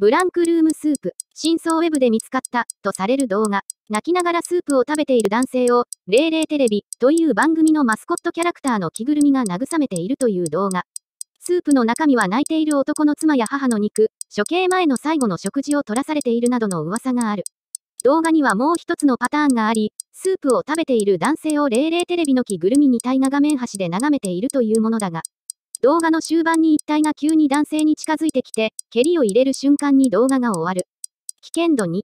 ブランクルームスープ、真相ウェブで見つかった、とされる動画。泣きながらスープを食べている男性を、レイレイテレビ、という番組のマスコットキャラクターの着ぐるみが慰めているという動画。スープの中身は泣いている男の妻や母の肉、処刑前の最後の食事を取らされているなどの噂がある。動画にはもう一つのパターンがあり、スープを食べている男性をレイレイテレビの着ぐるみに体が画面端で眺めているというものだが、動画の終盤に一体が急に男性に近づいてきて、蹴りを入れる瞬間に動画が終わる。危険度2。